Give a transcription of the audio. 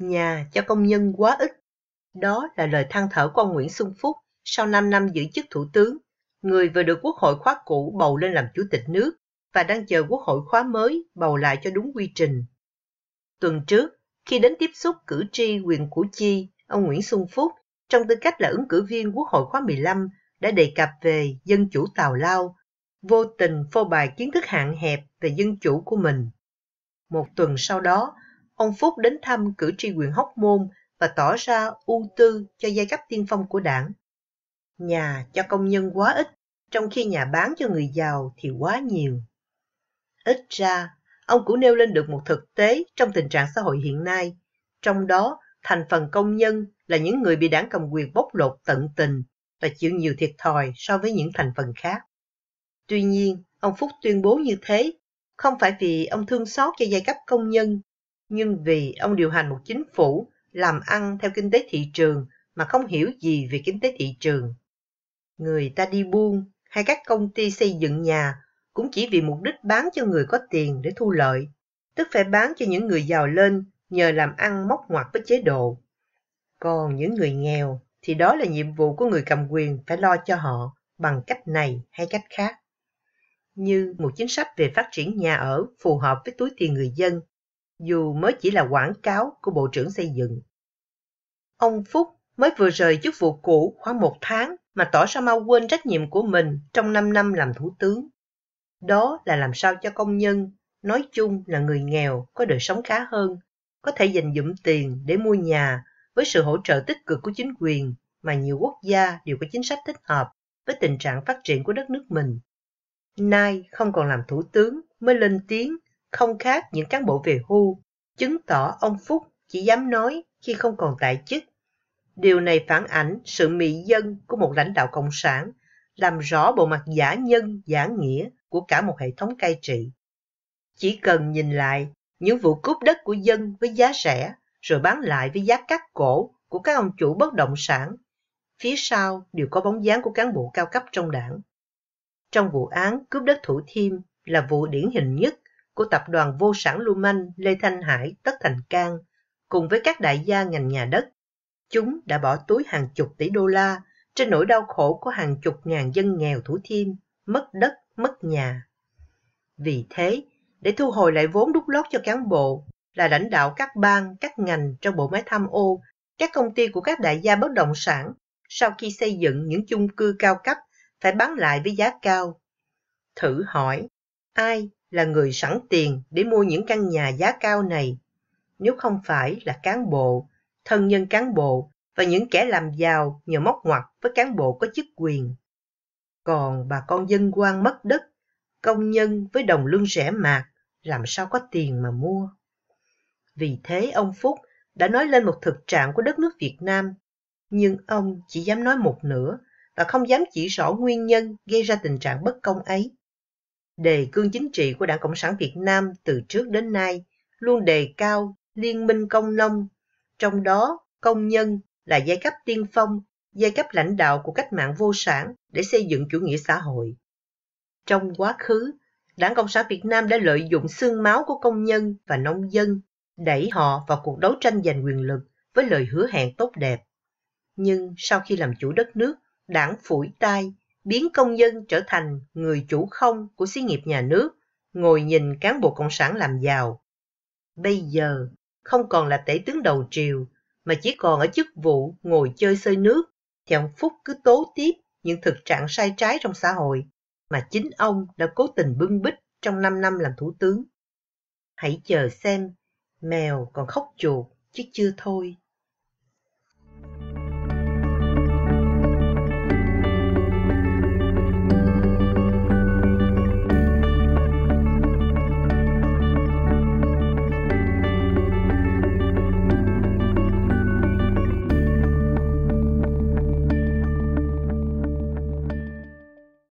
nhà cho công nhân quá ít. Đó là lời than thở của ông Nguyễn Xuân Phúc sau 5 năm giữ chức thủ tướng, người vừa được quốc hội khóa cũ bầu lên làm chủ tịch nước và đang chờ quốc hội khóa mới bầu lại cho đúng quy trình. Tuần trước, khi đến tiếp xúc cử tri quyền củ chi, ông Nguyễn Xuân Phúc, trong tư cách là ứng cử viên quốc hội khóa 15, đã đề cập về dân chủ tào lao, vô tình phô bày kiến thức hạn hẹp về dân chủ của mình. Một tuần sau đó, Ông Phúc đến thăm cử tri huyện Hóc Môn và tỏ ra ưu tư cho giai cấp tiên phong của đảng. Nhà cho công nhân quá ít, trong khi nhà bán cho người giàu thì quá nhiều. Ít ra, ông cũng nêu lên được một thực tế trong tình trạng xã hội hiện nay, trong đó thành phần công nhân là những người bị đảng cầm quyền bóc lột tận tình và chịu nhiều thiệt thòi so với những thành phần khác. Tuy nhiên, ông Phúc tuyên bố như thế không phải vì ông thương xót cho giai cấp công nhân nhưng vì ông điều hành một chính phủ làm ăn theo kinh tế thị trường mà không hiểu gì về kinh tế thị trường. Người ta đi buôn hay các công ty xây dựng nhà cũng chỉ vì mục đích bán cho người có tiền để thu lợi, tức phải bán cho những người giàu lên nhờ làm ăn móc ngoặt với chế độ. Còn những người nghèo thì đó là nhiệm vụ của người cầm quyền phải lo cho họ bằng cách này hay cách khác. Như một chính sách về phát triển nhà ở phù hợp với túi tiền người dân dù mới chỉ là quảng cáo của Bộ trưởng Xây dựng. Ông Phúc mới vừa rời chức vụ cũ khoảng một tháng mà tỏ ra mau quên trách nhiệm của mình trong 5 năm làm thủ tướng. Đó là làm sao cho công nhân, nói chung là người nghèo, có đời sống khá hơn, có thể dành dụm tiền để mua nhà với sự hỗ trợ tích cực của chính quyền mà nhiều quốc gia đều có chính sách thích hợp với tình trạng phát triển của đất nước mình. Nay không còn làm thủ tướng mới lên tiếng không khác những cán bộ về hưu, chứng tỏ ông Phúc chỉ dám nói khi không còn tại chức. Điều này phản ảnh sự mị dân của một lãnh đạo cộng sản, làm rõ bộ mặt giả nhân, giả nghĩa của cả một hệ thống cai trị. Chỉ cần nhìn lại những vụ cướp đất của dân với giá rẻ rồi bán lại với giá cắt cổ của các ông chủ bất động sản, phía sau đều có bóng dáng của cán bộ cao cấp trong đảng. Trong vụ án cướp đất Thủ Thiêm là vụ điển hình nhất của tập đoàn vô sản Lumen Lê Thanh Hải Tất Thành Cang cùng với các đại gia ngành nhà đất. Chúng đã bỏ túi hàng chục tỷ đô la trên nỗi đau khổ của hàng chục ngàn dân nghèo Thủ Thiêm, mất đất, mất nhà. Vì thế, để thu hồi lại vốn đút lót cho cán bộ là lãnh đạo các bang, các ngành trong bộ máy tham ô, các công ty của các đại gia bất động sản sau khi xây dựng những chung cư cao cấp phải bán lại với giá cao. Thử hỏi, ai là người sẵn tiền để mua những căn nhà giá cao này, nếu không phải là cán bộ, thân nhân cán bộ và những kẻ làm giàu nhờ móc ngoặt với cán bộ có chức quyền. Còn bà con dân quan mất đất, công nhân với đồng lương rẻ mạt, làm sao có tiền mà mua. Vì thế ông Phúc đã nói lên một thực trạng của đất nước Việt Nam, nhưng ông chỉ dám nói một nửa và không dám chỉ rõ nguyên nhân gây ra tình trạng bất công ấy đề cương chính trị của Đảng Cộng sản Việt Nam từ trước đến nay luôn đề cao liên minh công nông, trong đó công nhân là giai cấp tiên phong, giai cấp lãnh đạo của cách mạng vô sản để xây dựng chủ nghĩa xã hội. Trong quá khứ, Đảng Cộng sản Việt Nam đã lợi dụng xương máu của công nhân và nông dân đẩy họ vào cuộc đấu tranh giành quyền lực với lời hứa hẹn tốt đẹp. Nhưng sau khi làm chủ đất nước, đảng phủi tay biến công dân trở thành người chủ không của xí nghiệp nhà nước, ngồi nhìn cán bộ cộng sản làm giàu. Bây giờ, không còn là tể tướng đầu triều, mà chỉ còn ở chức vụ ngồi chơi xơi nước, thì ông Phúc cứ tố tiếp những thực trạng sai trái trong xã hội mà chính ông đã cố tình bưng bít trong 5 năm làm thủ tướng. Hãy chờ xem, mèo còn khóc chuột chứ chưa thôi.